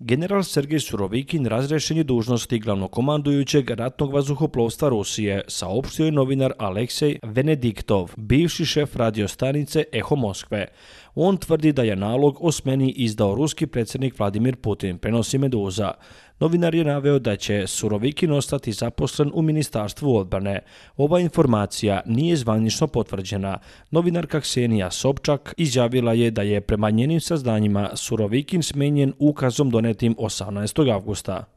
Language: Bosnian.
General Sergej Surovikin razrešen je dužnosti komandujućeg ratnog vazuhoplovstva Rusije, saopštio je novinar Aleksej Venediktov, bivši šef radiostanice Eho Moskve. On tvrdi da je nalog o smeni izdao ruski predsjednik Vladimir Putin, prenosi Meduza novinar je naveo da će Surovikin ostati zaposlen u Ministarstvu odbrane. Ova informacija nije zvanično potvrđena. Novinarka Ksenija Sobčak izjavila je da je prema njenim saznanjima Surovikin smenjen ukazom donetim 18. augusta.